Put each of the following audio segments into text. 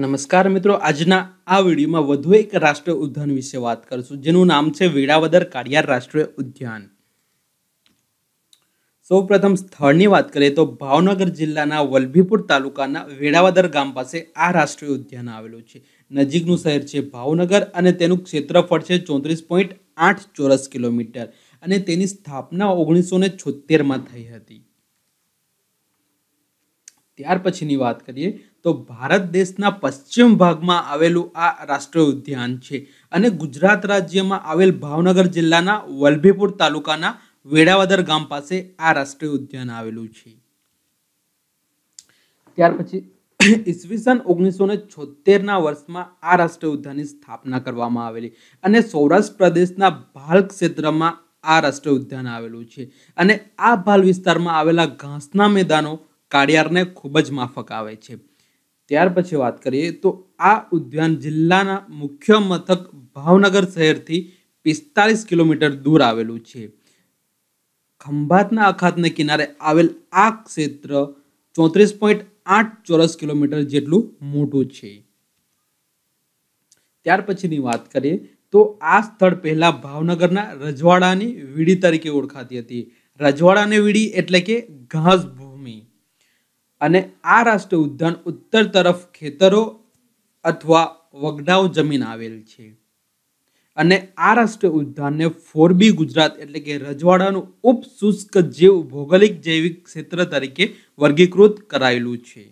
નમસ્કાર મિત્રો આજના આ વિડીયોમાં વધુ એક રાષ્ટ્રીય ઉદ્યાન વિશે વાત કરીશું જેનું નામ છે વેળાવદર કાળિયાર રાષ્ટ્રીય ઉદ્યાન સૌપ્રથમ સ્થળની વાત કરીએ તો ભાવનગર જિલ્લાના વલભીપુર તાલુકાના વેળાવદર ગામ પાસે આ રાષ્ટ્રીય ઉદ્યાન આવેલું છે નજીકનું શહેર છે ભાવનગર અને તેનું ક્ષેત્રફળ છે ચોત્રીસ પોઈન્ટ આઠ ચોરસ કિલોમીટર અને તેની સ્થાપના ઓગણીસો ને છોતેરમાં થઈ હતી ત્યાર પછીની વાત કરીએ તો ભારત દેશના પશ્ચિમ ભાગમાં આવેલું આ રાષ્ટ્રીય ઉદ્યાન છે અને ગુજરાત રાજ્યમાં આવેલ ભાવનગર જિલ્લાના વલભીપુર તાલુકાના વેડાવદર ગામ પાસે આ રાષ્ટ્રીય ઉદ્યાન આવેલું છે ત્યાર પછી ઈસવીસન ઓગણીસો ને છોતેરના વર્ષમાં આ રાષ્ટ્રીય ઉદ્યાનની સ્થાપના કરવામાં આવેલી અને સૌરાષ્ટ્ર પ્રદેશના ભાલ ક્ષેત્રમાં આ રાષ્ટ્રીય ઉદ્યાન આવેલું છે અને આ ભાલ વિસ્તારમાં આવેલા ઘાસના મેદાનો કાળિયારને ખૂબ જ માફક આવે છે ત્યાર પછી વાત કરીએ તો આ ઉદ્યાન જિલ્લાના મુખ્ય મથક ભાવનગર શહેરથી પિસ્તાલીસ કિલોમીટર દૂર આવેલું છે ખંભાતના અખાતને કિનારે આવેલ આ ક્ષેત્ર ચોત્રીસ પોઈન્ટ આઠ ચોરસ કિલોમીટર જેટલું મોટું છે ત્યાર પછીની વાત કરીએ તો આ સ્થળ પહેલાં ભાવનગરના રજવાડાની વીડી તરીકે ઓળખાતી હતી રજવાડાની વીડી એટલે કે ઘાસ અને આ રાષ્ટ્રીય ઉદ્યાન ઉત્તર તરફ ખેતરો અથવા વગડાઉ જમીન આવેલ છે અને આ રાષ્ટ્રીય ઉદ્યાનને ફોરબી ગુજરાત એટલે કે રજવાડાનું ઉપશુષ્ક જીવ ભૌગોલિક જૈવિક ક્ષેત્ર તરીકે વર્ગીકૃત કરાયેલું છે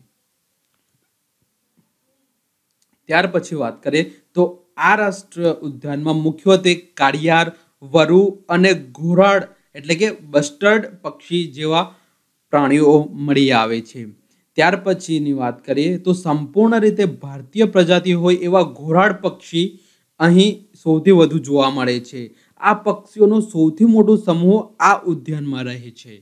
ત્યાર પછી વાત કરીએ તો આ રાષ્ટ્રીય ઉદ્યાનમાં મુખ્યત્વે કાળિયાર વરુ અને ઘોરાડ એટલે કે બસ્ટર્ડ પક્ષી જેવા પ્રાણીઓ મળી આવે છે ત્યાર પછીની વાત કરીએ તો સંપૂર્ણ રીતે ભારતીય પ્રજાતિ હોય એવા ઘોરાડ પક્ષી અહીં સૌથી વધુ જોવા મળે છે આ પક્ષીઓનો સૌથી મોટો સમૂહ આ ઉદ્યાનમાં રહે છે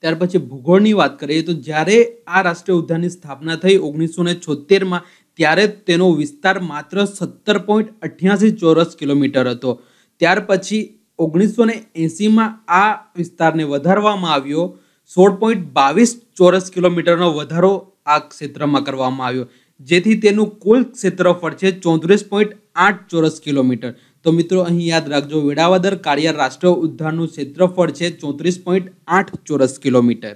ત્યાર પછી ભૂગોળની વાત કરીએ તો જ્યારે આ રાષ્ટ્રીય ઉદ્યાનની સ્થાપના થઈ ઓગણીસો ને છોતેરમાં ત્યારે તેનો વિસ્તાર માત્ર સત્તર પોઈન્ટ અઠ્યાસી ચોરસ કિલોમીટર હતો ત્યાર પછી ઓગણીસો ને એંસીમાં આ વિસ્તારને વધારવામાં આવ્યો સોળ પોઈન્ટ બાવીસ ચોરસ કિલોમીટરનો વધારો આ ક્ષેત્રમાં કરવામાં આવ્યો જેથી તેનું કુલ ક્ષેત્રફળ છે ચોત્રીસ પોઈન્ટ આઠ ચોરસ કિલોમીટર તો મિત્રો અહીં યાદ રાખજો વેળાવદર કાળિયા રાષ્ટ્રીય ઉદ્યાનનું ક્ષેત્રફળ છે ચોત્રીસ પોઈન્ટ આઠ ચોરસ કિલોમીટર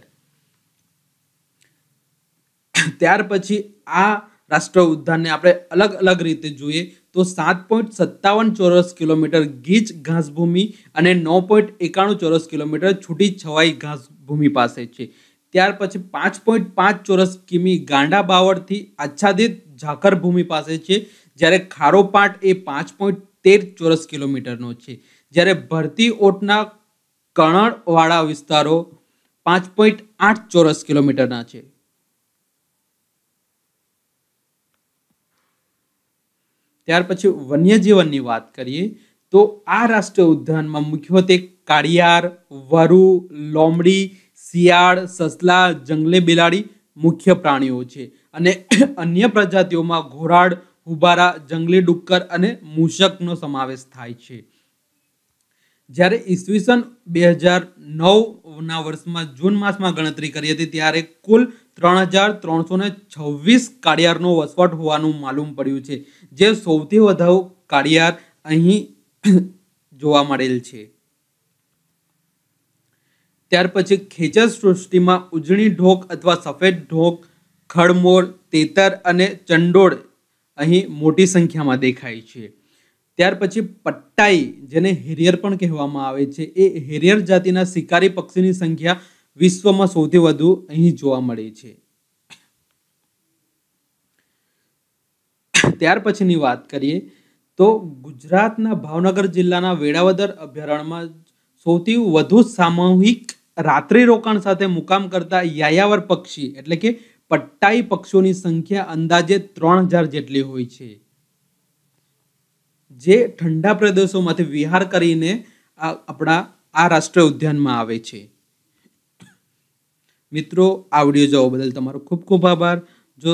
ત્યાર પછી આ રાષ્ટ્રીય ઉદ્યાનને આપણે અલગ અલગ રીતે જોઈએ તો સાત પોઈન્ટ સત્તાવન ચોરસ કિલોમીટર ગીચ ઘાસભૂમિ અને નવ પોઈન્ટ એકાણું ચોરસ કિલોમીટર છૂટી છવાઈ ઘાસભૂમિ પાસે છે ત્યાર પછી પાંચ પોઈન્ટ પાંચ ચોરસ કિમી ગાંડા બાવળથી આચ્છાદિત ઝાકર ભૂમિ પાસે છે જ્યારે ખારો પાટ એ પાંચ પોઈન્ટ તેર ચોરસ કિલોમીટરનો છે જ્યારે ભરતી ઓટના કણળવાળા વિસ્તારો પાંચ પોઈન્ટ આઠ ચોરસ કિલોમીટરના છે ત્યાર પછી વન્યજીવનની વાત કરીએ તો આ રાષ્ટ્રીય ઉદ્યાનમાં મુખ્યત્વે કાળિયાર વરુ લોમડી શિયાળ સસલા જંગલી બિલાડી મુખ્ય પ્રાણીઓ છે અને અન્ય પ્રજાતિઓમાં ઘોરાડ હુબારા જંગલી ડુક્કર અને મૂષકનો સમાવેશ થાય છે જ્યારે ઈસવીસન બે હજાર નવના વર્ષમાં જૂન માસમાં ગણતરી કરી હતી ત્યારે કુલ ત્રણ હજાર ત્રણસો છવ્વીસ કાળિયારનો વસવાટ હોવાનું માલુમ પડ્યું છે જે સૌથી વધુ કાળિયાર અહીં જોવા મળેલ છે ત્યાર પછી ખેચર સૃષ્ટિમાં ઉજળી ઢોક અથવા સફેદ ઢોક ખડમોળ તેતર અને ચંડોળ અહીં મોટી સંખ્યામાં દેખાય છે ત્યાર પછી પટ્ટાઈ જેને હેરિયર પણ કહેવામાં આવે છે એ હેરિયર જાતિના શિકારી પક્ષીની સંખ્યા વિશ્વમાં સૌથી વધુ અહીં જોવા મળે છે ત્યાર પછીની વાત કરીએ તો ગુજરાતના ભાવનગર જિલ્લાના વેળાવદર અભયારણ્યમાં સૌથી વધુ સામૂહિક રાત્રિ રોકાણ સાથે મુકામ કરતા યાયાવર પક્ષી એટલે કે પટ્ટાઈ પક્ષીઓની સંખ્યા અંદાજે ત્રણ હજાર જેટલી હોય છે જે ઠંડા પ્રદેશોમાંથી વિહાર કરીને આપણા આ રાષ્ટ્રીય ઉદ્યાનમાં આવે છે મિત્રો આ વિડીયો જોવા બદલ તમારો ખૂબ ખૂબ આભાર જો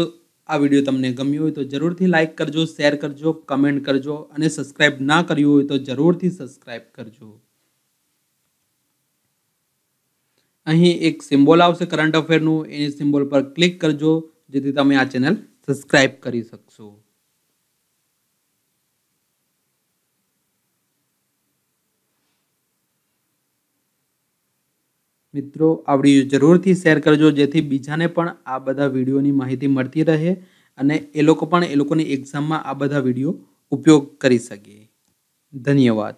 આ વિડીયો તમને ગમ્યો હોય તો જરૂરથી લાઇક કરજો શેર કરજો કમેન્ટ કરજો અને સબસ્ક્રાઇબ ના કર્યું હોય તો જરૂરથી સબસ્ક્રાઇબ કરજો અહીં એક સિમ્બોલ આવશે કરંટ અફેરનું એ સિમ્બોલ પર ક્લિક કરજો જેથી તમે આ ચેનલ સબસ્ક્રાઈબ કરી શકશો મિત્રો આ વિડીયો જરૂરથી શેર કરજો જેથી બીજાને પણ આ બધા વિડીયોની માહિતી મળતી રહે અને એ લોકો પણ એ લોકોની એક્ઝામમાં આ બધા વિડીયો ઉપયોગ કરી શકે ધન્યવાદ